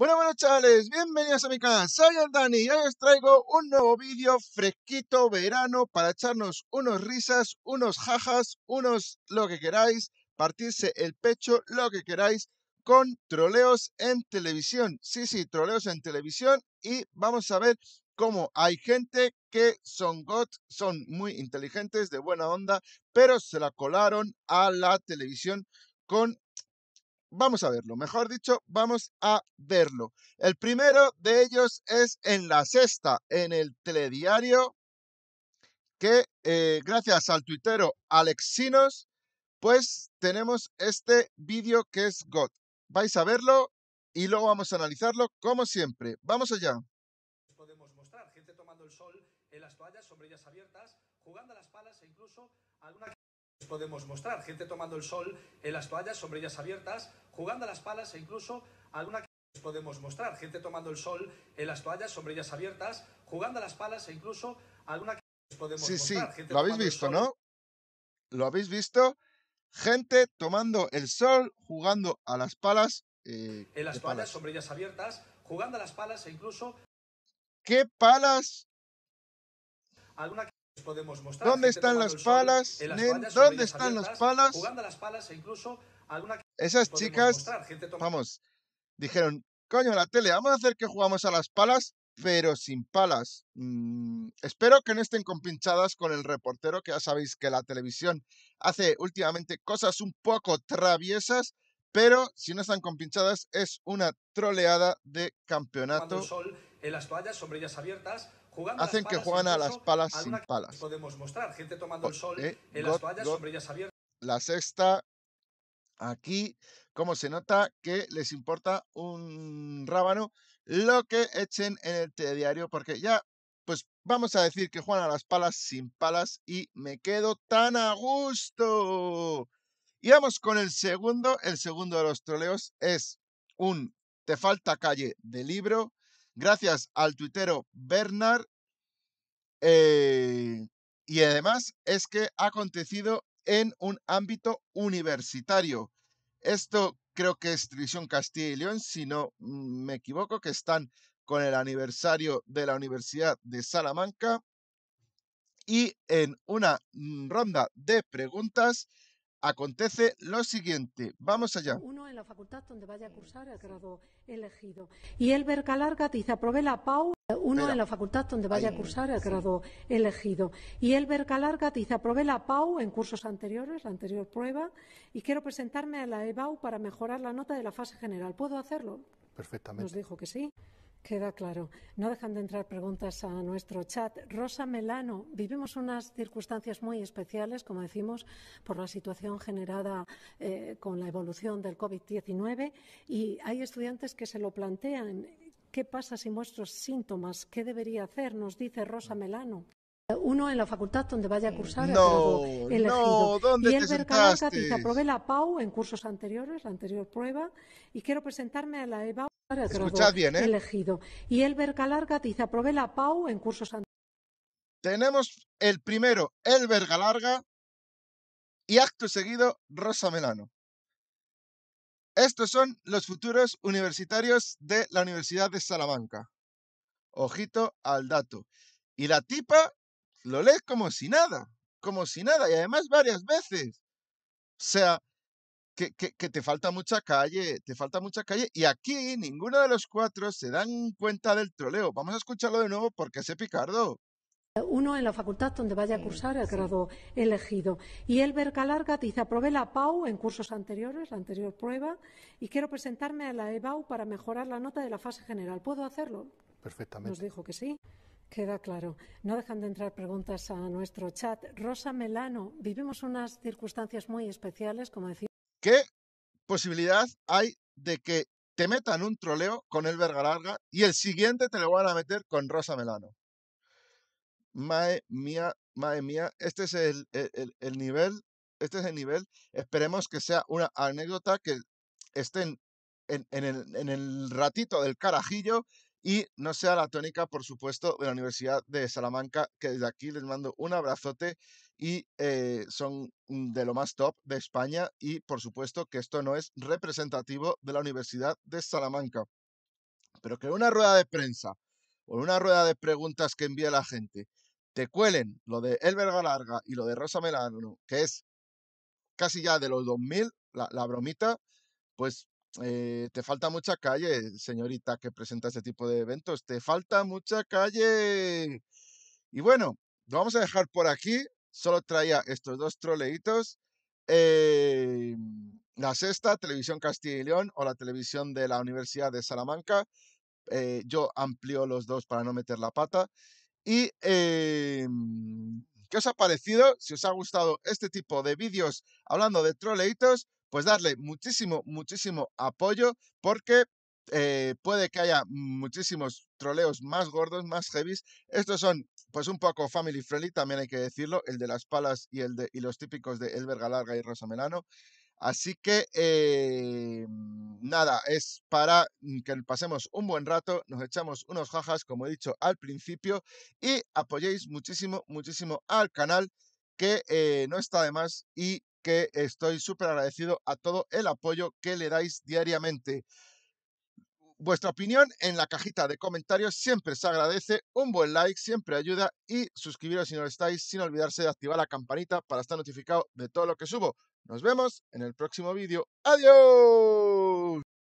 Bueno, bueno chavales, bienvenidos a mi canal, soy el Dani y hoy os traigo un nuevo vídeo fresquito verano para echarnos unos risas, unos jajas, unos lo que queráis, partirse el pecho, lo que queráis, con troleos en televisión. Sí, sí, troleos en televisión y vamos a ver cómo hay gente que son God, son muy inteligentes, de buena onda, pero se la colaron a la televisión con Vamos a verlo, mejor dicho, vamos a verlo. El primero de ellos es en la sexta, en el telediario, que eh, gracias al tuitero Alexinos, pues tenemos este vídeo que es God. Vais a verlo y luego vamos a analizarlo como siempre. Vamos allá. el sol en las toallas, sombrillas abiertas, jugando a las palas e incluso podemos mostrar. Gente tomando el sol en las toallas, sombrillas abiertas, jugando a las palas e incluso alguna que podemos mostrar. Gente tomando el sol en las toallas, sombrillas abiertas, jugando a las palas e incluso alguna que podemos mostrar. Sí, lo habéis visto, ¿no? ¿Lo habéis visto? Gente tomando el sol, jugando a las palas. Eh, en las toallas, palas? sombrillas abiertas, jugando a las palas e incluso... ¿Qué palas? Alguna que podemos mostrar. ¿Dónde están las palas? ¿Dónde están las palas? E Esas chicas, vamos, dijeron, coño, la tele, vamos a hacer que jugamos a las palas, pero sin palas. Mm, espero que no estén compinchadas con el reportero, que ya sabéis que la televisión hace últimamente cosas un poco traviesas, pero si no están compinchadas es una troleada de campeonato en las toallas, sombrillas abiertas, jugando Hacen a las que juegan a las palas sin palas. Podemos mostrar gente tomando el sol en las toallas, sombrillas abiertas. La sexta, aquí, como se nota que les importa un rábano lo que echen en el diario porque ya, pues vamos a decir que juegan a las palas sin palas y me quedo tan a gusto. Y vamos con el segundo. El segundo de los troleos es un te falta calle de libro gracias al tuitero Bernard. Eh, y además es que ha acontecido en un ámbito universitario. Esto creo que es Televisión Castilla y León, si no me equivoco, que están con el aniversario de la Universidad de Salamanca. Y en una mm, ronda de preguntas, acontece lo siguiente. Vamos allá. Uno en la facultad donde vaya a eh, cursar el grado elegido. Y el te dice, aprobé la PAU. Uno en la facultad donde vaya a cursar el grado elegido. Y el te dice, aprobé la PAU en cursos anteriores, la anterior prueba, y quiero presentarme a la EBAU para mejorar la nota de la fase general. ¿Puedo hacerlo? Perfectamente. Nos dijo que sí. Queda claro. No dejan de entrar preguntas a nuestro chat. Rosa Melano, vivimos unas circunstancias muy especiales, como decimos, por la situación generada eh, con la evolución del COVID-19 y hay estudiantes que se lo plantean. ¿Qué pasa si muestro síntomas? ¿Qué debería hacer? Nos dice Rosa Melano. Uno en la facultad donde vaya a cursar no, el No, ¿dónde y el aprobé la PAU en cursos anteriores, la anterior prueba, y quiero presentarme a la EBAU. Escuchad bien, ¿eh? elegido. Y Elber Galarga dice, aprobé la PAU en cursos anteriores. Tenemos el primero, Elber Galarga, y acto seguido, Rosa Melano. Estos son los futuros universitarios de la Universidad de Salamanca. Ojito al dato. Y la tipa lo lee como si nada, como si nada, y además varias veces. O sea, que, te falta mucha calle, te falta mucha calle. Y aquí ninguno de los cuatro se dan cuenta del troleo. Vamos a escucharlo de nuevo porque es Picardo. Uno en la facultad donde vaya a cursar el grado elegido. Y Elber Calarga dice, aprobé la PAU en cursos anteriores, la anterior prueba, y quiero presentarme a la EBAU para mejorar la nota de la fase general. ¿Puedo hacerlo? Perfectamente. Nos dijo que sí. Queda claro. No dejan de entrar preguntas a nuestro chat. Rosa Melano, vivimos unas circunstancias muy especiales, como decía. ¿Qué posibilidad hay de que te metan un troleo con el verga larga y el siguiente te lo van a meter con Rosa Melano? Mae mía, mae mía, este es el, nivel, este es el nivel. Esperemos que sea una anécdota que estén en, el, en el ratito del carajillo y no sea la tónica, por supuesto, de la Universidad de Salamanca, que desde aquí les mando un abrazote y eh, son mm, de lo más top de España y por supuesto que esto no es representativo de la Universidad de Salamanca. Pero que una rueda de prensa o una rueda de preguntas que envía la gente te cuelen lo de Elberga Larga y lo de Rosa Melano, que es casi ya de los 2000, la, la bromita, pues eh, te falta mucha calle, señorita que presenta este tipo de eventos. Te falta mucha calle. Y bueno, lo vamos a dejar por aquí. Solo traía estos dos troleitos. Eh, la sexta, Televisión Castilla y León o la televisión de la Universidad de Salamanca. Eh, yo amplio los dos para no meter la pata. ¿Y qué os ha parecido? Si os ha gustado este tipo de vídeos hablando de troleitos, pues darle muchísimo, muchísimo apoyo porque eh, puede que haya muchísimos troleos más gordos, más heavies. Estos son pues un poco family friendly, también hay que decirlo, el de las palas y, el de, y los típicos de Elberga Larga y Rosa Melano. Así que eh, nada, es para que pasemos un buen rato, nos echamos unos jajas, como he dicho al principio, y apoyéis muchísimo, muchísimo al canal, que eh, no está de más y que estoy súper agradecido a todo el apoyo que le dais diariamente. Vuestra opinión en la cajita de comentarios siempre se agradece, un buen like siempre ayuda y suscribiros si no lo estáis, sin olvidarse de activar la campanita para estar notificado de todo lo que subo. Nos vemos en el próximo vídeo. ¡Adiós!